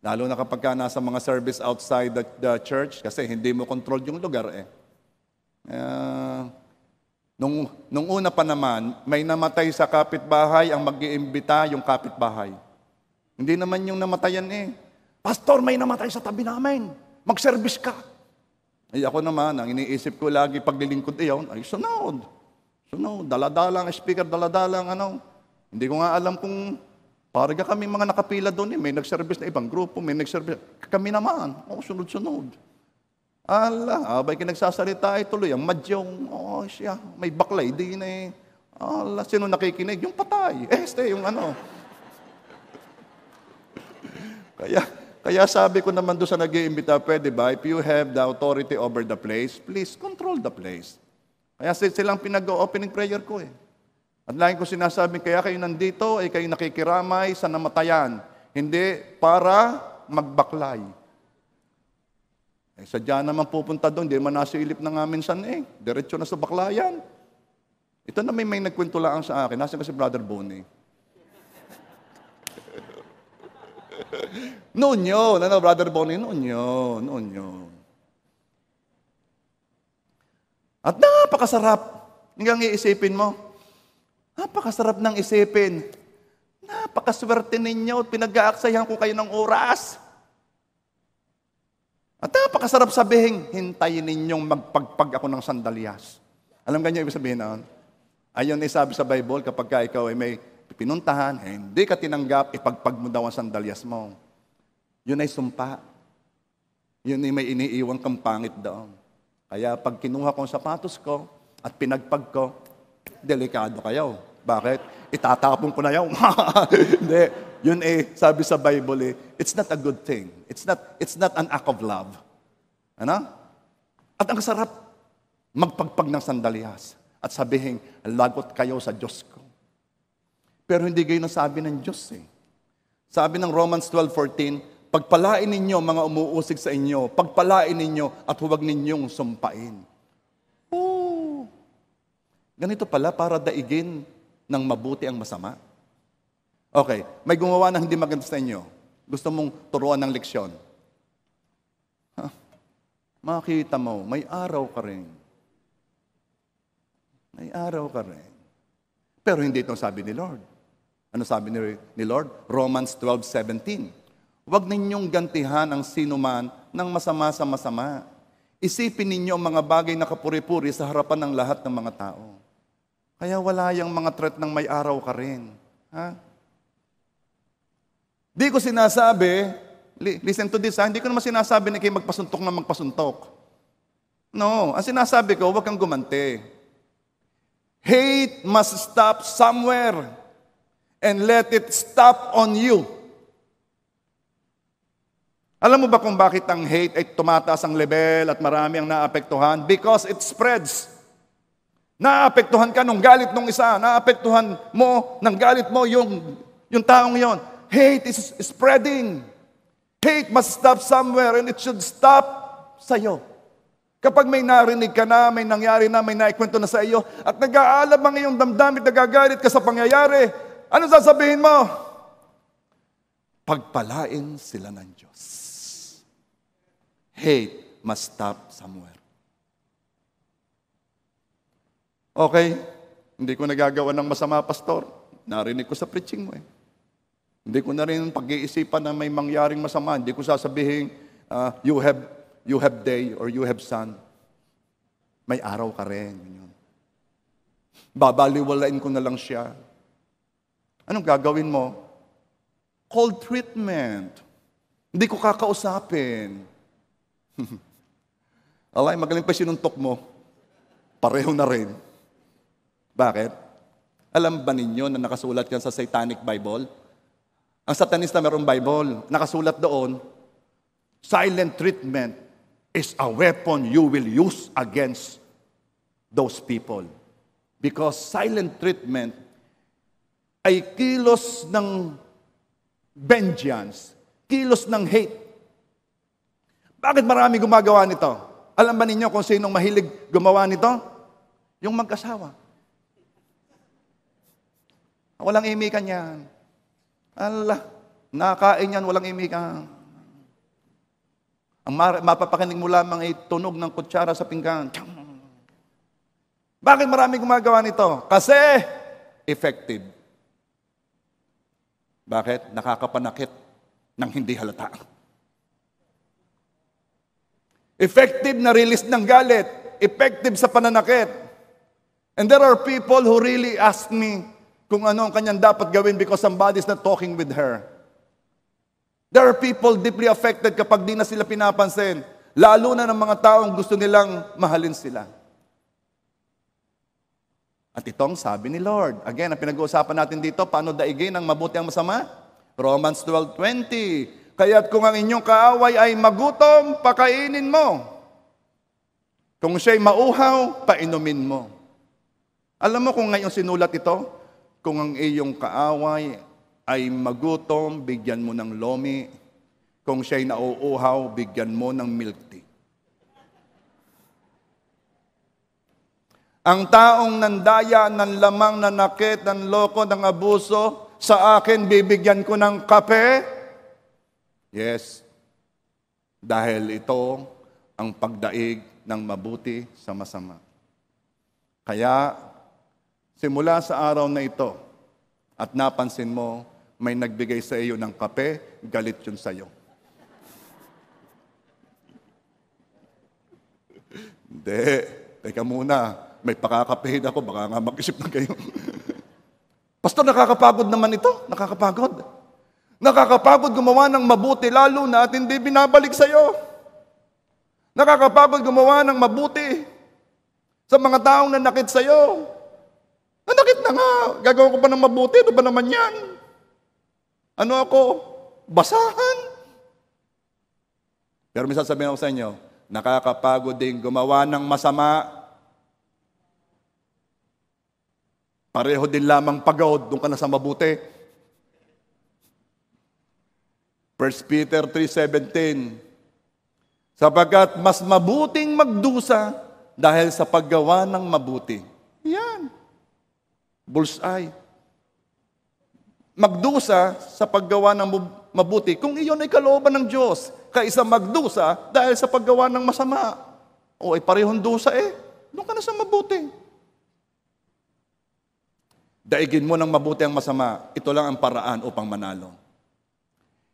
Lalo na kapag ka nasa mga service outside the, the church kasi hindi mo controlled yung lugar eh. Uh, nung, nung una pa naman, may namatay sa kapitbahay ang mag iimbita yung kapitbahay. Hindi naman yung namatayan eh. Pastor, may namatay sa tabi namin. Mag-service ka. Ay ako naman, ang iniisip ko lagi paglilingkod iyon, eh, ay sunod. Sunod, daladalang speaker, daladalang ano. Hindi ko nga alam kung Parang kami mga nakapila doon, eh. may service na ibang grupo, may nag-service. Kami naman, oh, sunod-sunod. Ala, abay kinagsasalita ay eh, tuloy, ang madyong, oh siya, may baklay din eh. Ala, sino nakikinig? Yung patay. Este, yung ano. kaya, kaya sabi ko naman doon sa nag iimbita pwede ba, if you have the authority over the place, please control the place. Kaya silang pinag-opening prayer ko eh. At lagi ko sinasabi, kaya kayo nandito ay kayo nakikiramay sa namatayan, hindi para magbaklay. Eh, sadya naman pupunta doon, hindi man nasa ilip na nga minsan eh. Diretso na sa baklayan. Ito na may may nagkwento lang sa akin. Nasaan kasi Brother Bonnie? noon yun. Ano, Brother Bonnie? Noon yun. Noon yun. At napakasarap. Hanggang iisipin mo, Napakasarap ng isipin. Napakaswerte ninyo at pinag-aaksayahan ko kayo ng oras. At napakasarap sabihin, hintayin ninyong magpagpag ako ng sandalyas. Alam ganyo ibig sabihin noon? Ayon ay sa Bible, kapag ka ikaw ay may pinuntahan, eh, hindi ka tinanggap, ipagpag mo daw ang sandalyas mo. Yun ay sumpa. Yun ay may iniiwang kang pangit doon. Kaya pag kinuha ko ang sapatos ko at pinagpag ko, delikado kayo. Bakit? Itatapon ko na yan. Hindi. Yun eh, sabi sa Bible eh, it's not a good thing. It's not, it's not an act of love. Ano? At ang sarap magpagpag ng sandalias at sabihin, lagot kayo sa Diyos ko. Pero hindi kayo sabi ng Diyos eh. Sabi ng Romans 12.14, pagpalain ninyo mga umuusig sa inyo, pagpalain ninyo at huwag ninyong sumpain. Ooh, ganito pala para daigin ng mabuti ang masama? Okay, may gumawa ng hindi maganda sa inyo. Gusto mong turuan ng leksyon. Huh? Makita mo, may araw ka rin. May araw ka rin. Pero hindi ito sabi ni Lord. Ano sabi ni, ni Lord? Romans 12:17. Huwag ninyong gantihan ang sinuman ng masama sa masama. Isipin ninyo ang mga bagay na kapuri-puri sa harapan ng lahat ng mga tao. Kaya wala yung mga threat ng may araw ka rin. Ha? Di ko sinasabi, listen to this ha, hindi ko naman sinasabi na kayo magpasuntok na magpasuntok. No, ang sinasabi ko, huwag kang gumante. Hate must stop somewhere and let it stop on you. Alam mo ba kung bakit ang hate ay tumataas ang level at marami ang naapektuhan? Because it spreads. Naapektuhan ka ng galit ng isa, naapektuhan mo ng galit mo yung, yung taong yon. Hate is spreading. Hate must stop somewhere and it should stop sa'yo. Kapag may narinig ka na, may nangyari na, may naikwento na sa iyo, at nag-aalab ang iyong damdamit, nagagalit ka sa pangyayari, ano sasabihin mo? Pagpalain sila ng Diyos. Hate must stop somewhere. Okay, hindi ko nagagawa ng masama, pastor. Narinig ko sa preaching mo eh. Hindi ko na rin pag-iisipan na may mangyaring masama. Hindi ko sasabihin, uh, you, have, you have day or you have sun. May araw ka rin. Yun. Babaliwalain ko na lang siya. Anong gagawin mo? Cold treatment. Hindi ko kakausapin. Alay, magaling pa sinuntok mo. Pareho na rin. Bakit? Alam ba ninyo na nakasulat yan sa Satanic Bible? Ang satanista mayroong Bible, nakasulat doon, silent treatment is a weapon you will use against those people. Because silent treatment ay kilos ng vengeance, kilos ng hate. Bakit marami gumagawa nito? Alam ba ninyo kung sinong mahilig gumawa nito? Yung magkasawa. Walang imikan yan. Allah, nakain yan, walang imikan. Ang mapapakinig mo lamang ay tunog ng kutsara sa pinggan. Bakit marami gumagawa nito? Kasi effective. Bakit? Nakakapanakit ng hindi halata. Effective na release ng galit. Effective sa pananakit. And there are people who really ask me, kung ano ang kanyang dapat gawin because somebody's not talking with her. There are people deeply affected kapag di na sila pinapansin, lalo na ng mga taong gusto nilang mahalin sila. At itong sabi ni Lord. Again, ang pinag-uusapan natin dito, paano daigin ang mabuti ang masama? Romans 12.20 Kaya't kung ang inyong kaaway ay magutom, pakainin mo. Kung siya'y mauhaw, painumin mo. Alam mo kung ngayon sinulat ito, kung ang iyong kaaway ay magutom, bigyan mo ng lomi. Kung siya'y nauuhaw, bigyan mo ng milk tea. Ang taong nandaya ng lamang na nakit, loko, ng abuso, sa akin bibigyan ko ng kape? Yes. Dahil ito ang pagdaig ng mabuti sa masama. Kaya Simula sa araw na ito, at napansin mo, may nagbigay sa iyo ng kape, galit yun sa iyo. Hindi. Teka muna. May pakakapahid ako. Baka nga mag-isip na kayo. Pastor, nakakapagod naman ito. Nakakapagod. Nakakapagod gumawa ng mabuti lalo na at hindi binabalik sa iyo. Nakakapagod gumawa ng mabuti sa mga taong nanakit sa iyo. Nanakit ah, na nga. Gagawin ko ba ng mabuti? Ano ba naman yan? Ano ako? Basahan. Pero may sabihin ako sa inyo, nakakapagod din gumawa ng masama. Pareho din lamang pagod, doon ka na sa mabuti. 1 Peter 3.17 Sapagkat mas mabuting magdusa dahil sa paggawa ng mabuti bullseye. Magdusa sa paggawa ng mabuti kung iyon ay kalooban ng Diyos kaysa magdusa dahil sa paggawa ng masama. O ay parehong dusa eh. Doon ka na sa mabuti. Daigin mo ng mabuti ang masama. Ito lang ang paraan upang manalo.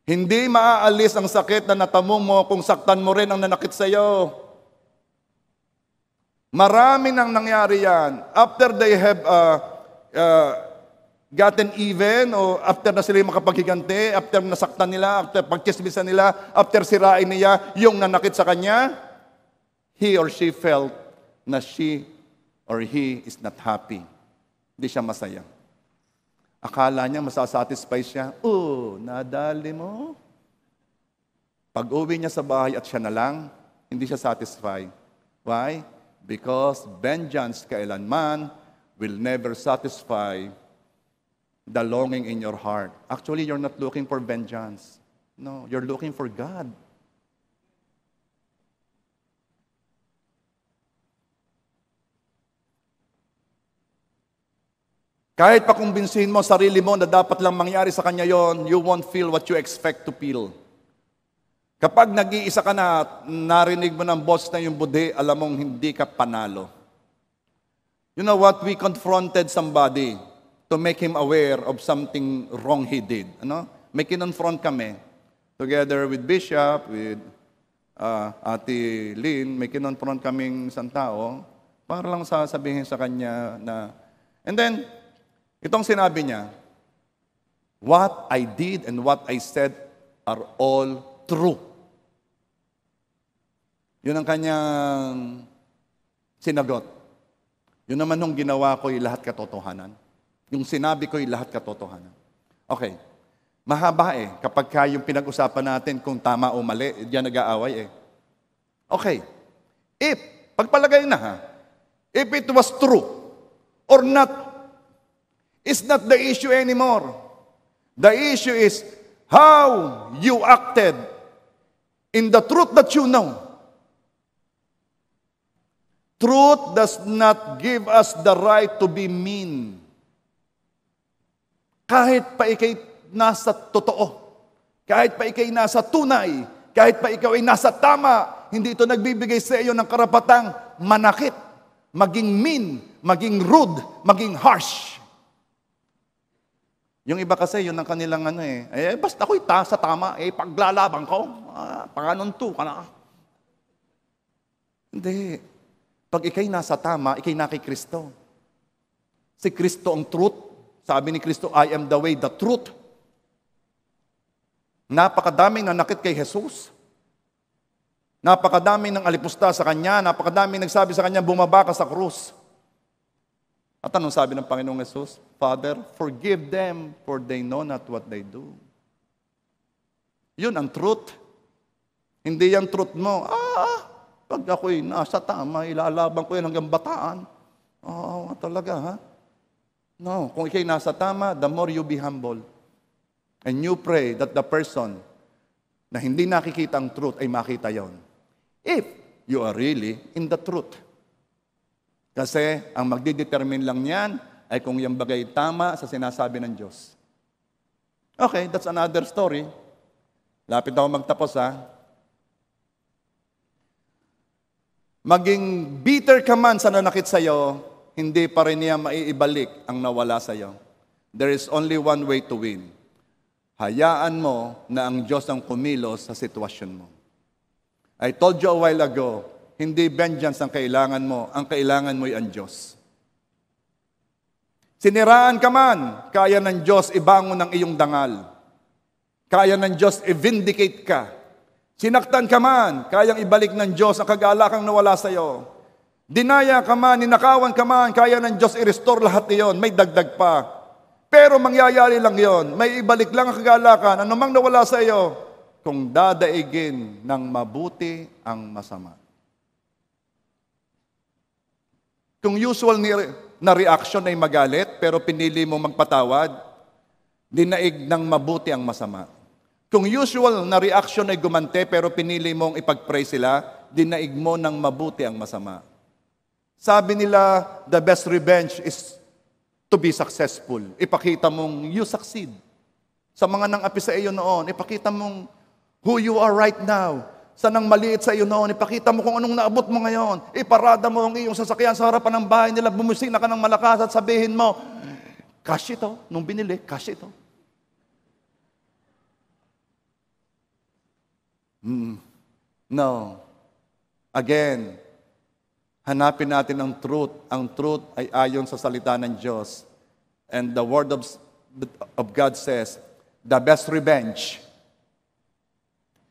Hindi maaalis ang sakit na natamo mo kung saktan mo rin ang nanakit sa iyo. Marami nang nangyari yan. After they have uh, uh, gotten even o after na sila makapaghiganti, after nasaktan nila, after pagchismisan nila, after sirain niya yung nanakit sa kanya, he or she felt na she or he is not happy. Hindi siya masaya. Akala niya masasatisfy siya. Oh, nadali mo. Pag uwi niya sa bahay at siya na lang, hindi siya satisfied. Why? Because vengeance kailanman will never satisfy the longing in your heart. Actually, you're not looking for vengeance. No, you're looking for God. Kahit pa kumbinsihin mo sarili mo na dapat lang mangyari sa kanya yon, you won't feel what you expect to feel. Kapag nag-iisa ka na, narinig mo ng boss na yung budi, alam mong hindi ka panalo. You know what? We confronted somebody to make him aware of something wrong he did. Ano? May kinonfront kami together with Bishop, with uh, Ate Lynn, may kinonfront kami isang tao para lang sasabihin sa kanya na... And then, itong sinabi niya, What I did and what I said are all true. Yun ang kanyang sinagot. Yun naman yung ginawa ko ko'y lahat katotohanan. Yung sinabi ko ko'y lahat katotohanan. Okay. Mahaba eh. Kapag ka yung pinag-usapan natin kung tama o mali, eh, diyan nag-aaway eh. Okay. If, pagpalagay na ha, if it was true or not, is not the issue anymore. The issue is how you acted in the truth that you know. Truth does not give us the right to be mean. Kahit pa ikay nasa totoo, kahit pa ikay nasa tunay, kahit pa ikaw ay nasa tama, hindi ito nagbibigay sa iyo ng karapatang manakit, maging mean, maging rude, maging harsh. Yung iba kasi, yun ang kanilang ano eh, eh basta ko'y ta sa tama, eh paglalabang ko, ah, panganon to kana. na. Hindi. Pag ikay nasa tama, ikay na kay Kristo. Si Kristo ang truth. Sabi ni Kristo, I am the way, the truth. Napakadaming nanakit kay Jesus. Napakadaming ng alipusta sa Kanya. Napakadaming nagsabi sa Kanya, bumaba ka sa krus. At anong sabi ng Panginoong Yesus? Father, forgive them for they know not what they do. Yun ang truth. Hindi yan truth mo. ah, pag ako'y nasa tama, ilalaban ko yan hanggang bataan. Oo, oh, talaga ha? No, kung ikay nasa tama, the more you be humble. And you pray that the person na hindi nakikita ang truth ay makita yon. If you are really in the truth. Kasi ang magdidetermine lang niyan ay kung yung bagay tama sa sinasabi ng Diyos. Okay, that's another story. Lapit ako magtapos ha. Maging bitter ka man sa nanakit sa iyo, hindi pa rin niya maiibalik ang nawala sa iyo. There is only one way to win. Hayaan mo na ang Diyos ang kumilos sa sitwasyon mo. I told you a while ago, hindi vengeance ang kailangan mo. Ang kailangan mo ay ang Diyos. Siniraan ka man, kaya ng Diyos ibangon ang iyong dangal. Kaya ng Diyos i-vindicate ka. Sinaktan ka man, kayang ibalik ng Diyos ang kagalakang nawala sa iyo. Dinaya ka man, ninakawan ka man, kaya ng Diyos i-restore lahat iyon. May dagdag pa. Pero mangyayari lang yon. May ibalik lang ang kagalakan, anumang nawala sa iyo, kung dadaigin ng mabuti ang masama. Kung usual ni, na reaction ay magalit, pero pinili mo magpatawad, dinaig ng mabuti ang masama. Kung usual na reaction ay gumante pero pinili mong ipag-pray sila, dinaig mo ng mabuti ang masama. Sabi nila, the best revenge is to be successful. Ipakita mong you succeed. Sa mga nang api sa iyo noon, ipakita mong who you are right now. Sa nang maliit sa iyo noon, ipakita mo kung anong naabot mo ngayon. Iparada mo ang iyong sasakyan sa harapan ng bahay nila, bumusina ka ng malakas at sabihin mo, cash ito, nung binili, cash ito. Mm, no. Again, hanapin natin ang truth. Ang truth ay ayon sa salita ng Diyos. And the word of, of God says, the best revenge,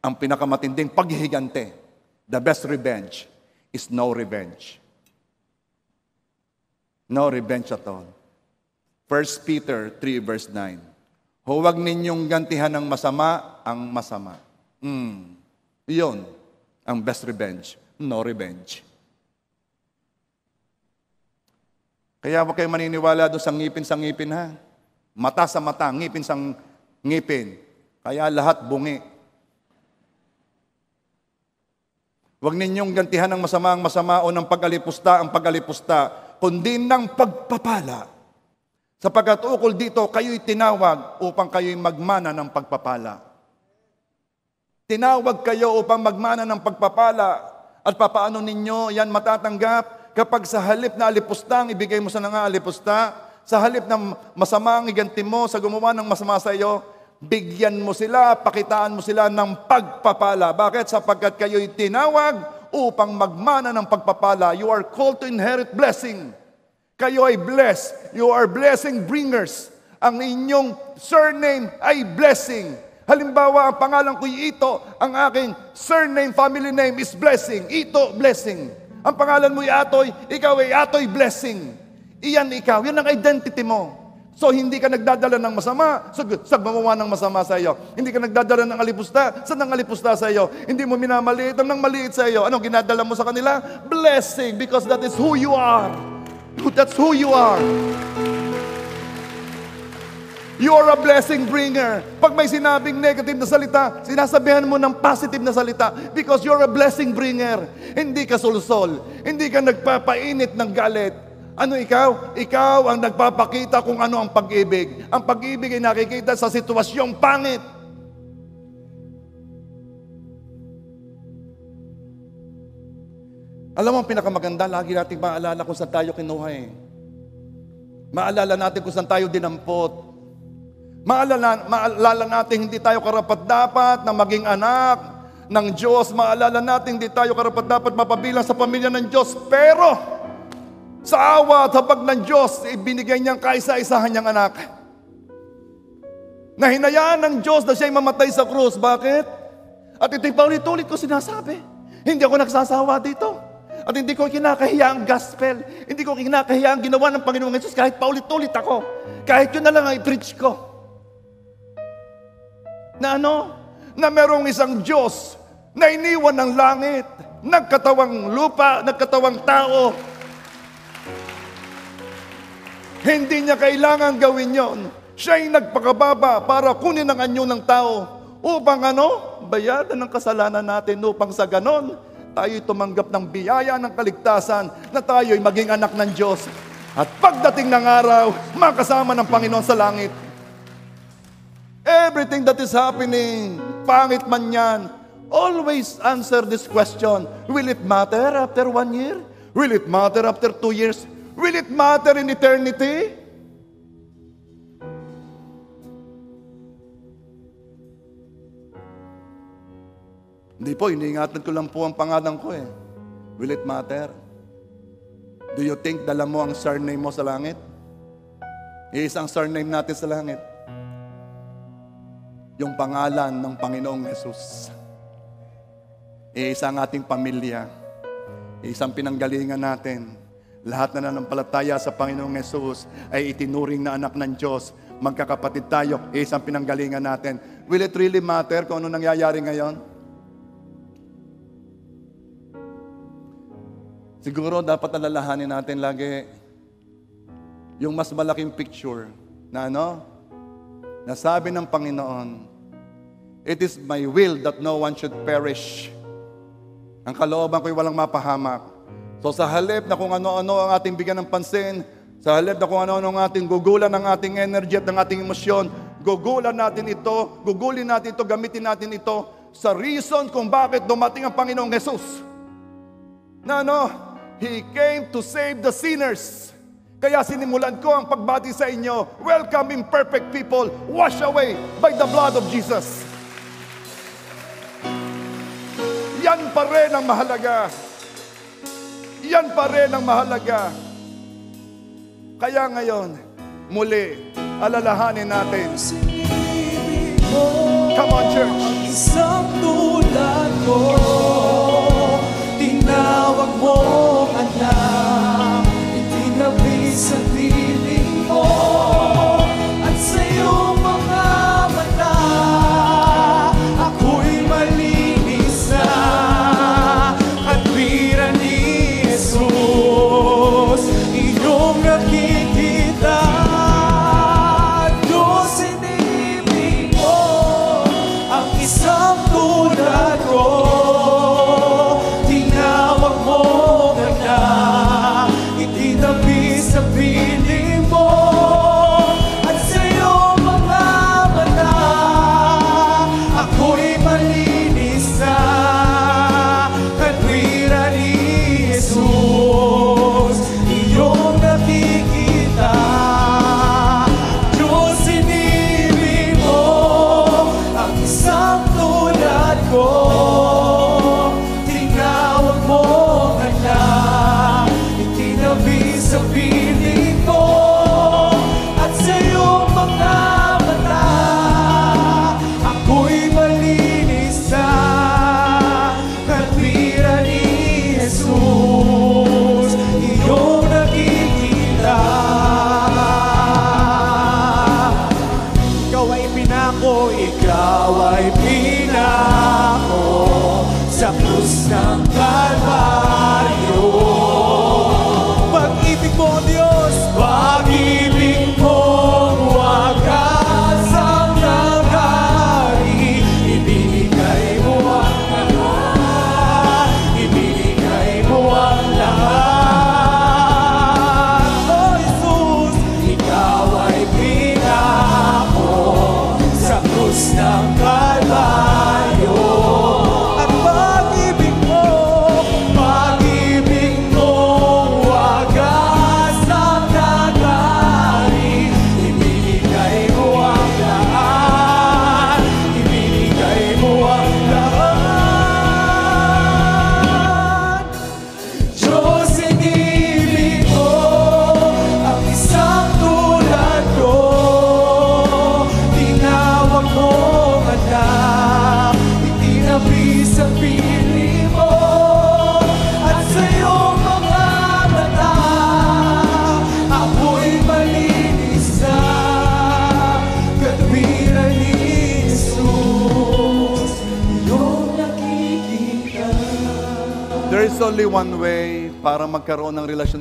ang pinakamatinding paghihigante, the best revenge is no revenge. No revenge at all. 1 Peter 3 verse 9. Huwag ninyong gantihan ng masama ang masama. Mm. Iyon ang best revenge, no revenge. Kaya huwag kayong maniniwala doon sa ngipin-sangipin ha. Mata sa mata, ngipin sang ngipin. Kaya lahat bungi. Huwag ninyong gantihan ng masama ang masama o ng pag-alipusta ang pag-alipusta, kundi ng pagpapala. Sapagkat ukol dito, kayo'y tinawag upang kayo'y magmana ng pagpapala. Tinawag kayo upang magmana ng pagpapala at papaano ninyo yan matatanggap kapag sa halip na alipustang ibigay mo sa nga alipusta, sa halip ng masamang iganti mo sa gumawa ng masama sa iyo, bigyan mo sila, pakitaan mo sila ng pagpapala. Bakit? Sapagkat kayo'y tinawag upang magmana ng pagpapala. You are called to inherit blessing. Kayo ay blessed. You are blessing bringers. Ang inyong surname ay blessing. Halimbawa, ang pangalan ko Ito, ang aking surname, family name is Blessing. Ito, Blessing. Ang pangalan mo Atoy, ikaw ay Atoy Blessing. Iyan ikaw, yan ang identity mo. So, hindi ka nagdadala ng masama sa, sa gumawa ng masama sa iyo. Hindi ka nagdadala ng alipusta sa nang alipusta sa iyo. Hindi mo minamaliit ang nang maliit sa iyo. Anong ginadala mo sa kanila? Blessing because that is who you are. That's who you are. You are a blessing bringer. Pag may sinabing negative na salita, sinasabihan mo ng positive na salita because you're a blessing bringer. Hindi ka sulsol. Hindi ka nagpapainit ng galit. Ano ikaw? Ikaw ang nagpapakita kung ano ang pag-ibig. Ang pag-ibig ay nakikita sa sitwasyong pangit. Alam mo, ang pinakamaganda, lagi nating maalala kung saan tayo kinuha eh. Maalala natin kung saan tayo dinampot. Maalala, maalala natin hindi tayo karapat-dapat na maging anak ng Diyos. Maalala natin hindi tayo karapat-dapat mapabilang sa pamilya ng Diyos. Pero sa awa at habag ng Diyos, ibinigay niyang kaisa-isahan niyang anak. Na hinayaan ng Diyos na siya'y mamatay sa krus. Bakit? At ito'y paulit-ulit ko sinasabi. Hindi ako nagsasawa dito. At hindi ko kinakahiya ang gospel. Hindi ko kinakahiya ang ginawa ng Panginoong Yesus kahit paulit-ulit ako. Kahit yun na lang ang i-preach ko. Na ano? Na merong isang Diyos na iniwan ng langit, nagkatawang lupa, nagkatawang tao. Hindi niya kailangan gawin yon. Siya Siya'y nagpakababa para kunin ang anyo ng tao upang ano? Bayadan ng kasalanan natin upang sa ganon tayo'y tumanggap ng biyaya ng kaligtasan na tayo'y maging anak ng Diyos. At pagdating ng araw, makasama ng Panginoon sa langit. Everything that is happening, pangit man yan, always answer this question. Will it matter after one year? Will it matter after two years? Will it matter in eternity? Hindi po, iniingatan ko lang po ang pangalan ko eh. Will it matter? Do you think dala mo ang surname mo sa langit? Iisang surname natin sa langit yung pangalan ng Panginoong Yesus. Iisa eh, ang ating pamilya. Iisang eh, pinanggalingan natin. Lahat na nanampalataya sa Panginoong Yesus ay itinuring na anak ng Diyos. Magkakapatid tayo. Iisang eh, pinanggalingan natin. Will it really matter kung ano nangyayari ngayon? Siguro dapat alalahanin natin lagi yung mas malaking picture na ano, na sabi ng Panginoon, It is my will that no one should perish. Ang kalooban ko'y walang mapahamak. So sa halip na kung ano-ano ang ating bigyan ng pansin, sa halip na kung ano-ano ang ating gugulan ng ating energy at ng ating emosyon, gugulan natin ito, gugulin natin ito, gamitin natin ito sa reason kung bakit dumating ang Panginoong Jesus. Na ano, He came to save the sinners. Kaya sinimulan ko ang pagbati sa inyo. Welcome imperfect people, Wash away by the blood of Jesus. Yan pa rin ang mahalaga. Yan pa rin ang mahalaga. Kaya ngayon, muli, alalahanin natin. Come on, church. Ang isang tulad ko, tinawag mo anak.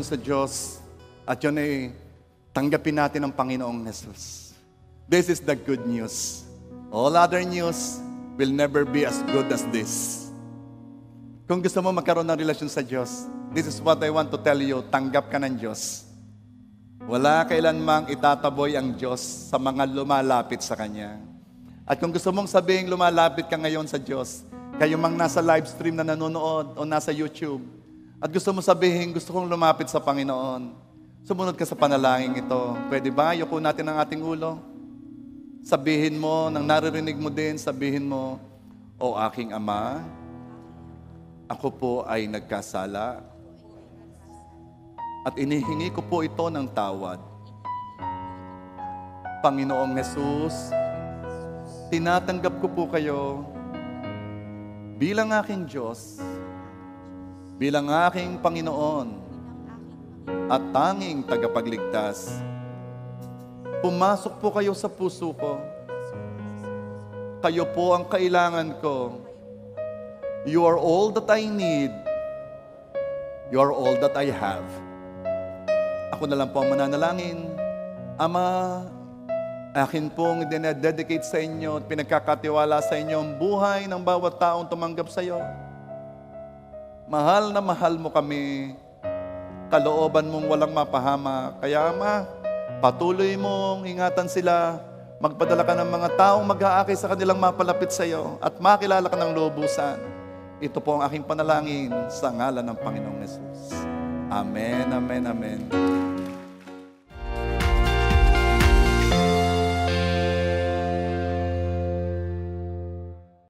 sa Diyos at yun ay tanggapin natin ang Panginoong Jesus. This is the good news. All other news will never be as good as this. Kung gusto mo magkaroon ng relasyon sa Diyos, this is what I want to tell you, tanggap ka ng Diyos. Wala kailanmang itataboy ang Diyos sa mga lumalapit sa Kanya. At kung gusto mong sabihin lumalapit ka ngayon sa Diyos, kayo mang nasa live stream na nanonood o nasa YouTube, at gusto mo sabihin, gusto kong lumapit sa Panginoon. Sumunod ka sa panalangin ito. Pwede ba? Yuko natin ang ating ulo. Sabihin mo, nang naririnig mo din, sabihin mo, O aking Ama, ako po ay nagkasala at inihingi ko po ito ng tawad. Panginoong Yesus, tinatanggap ko po kayo bilang aking Diyos bilang aking Panginoon at tanging tagapagligtas, pumasok po kayo sa puso ko. Kayo po ang kailangan ko. You are all that I need. You are all that I have. Ako na lang po ang mananalangin. Ama, akin pong dinededicate sa inyo at pinagkakatiwala sa inyo ang buhay ng bawat taong tumanggap sa iyo. Mahal na mahal mo kami. Kalooban mong walang mapahama. Kaya ama, patuloy mong ingatan sila. Magpadala ka ng mga taong mag aaki sa kanilang mapalapit sa iyo at makilala ka ng lubusan. Ito po ang aking panalangin sa ngalan ng Panginoong Yesus. Amen, amen, amen.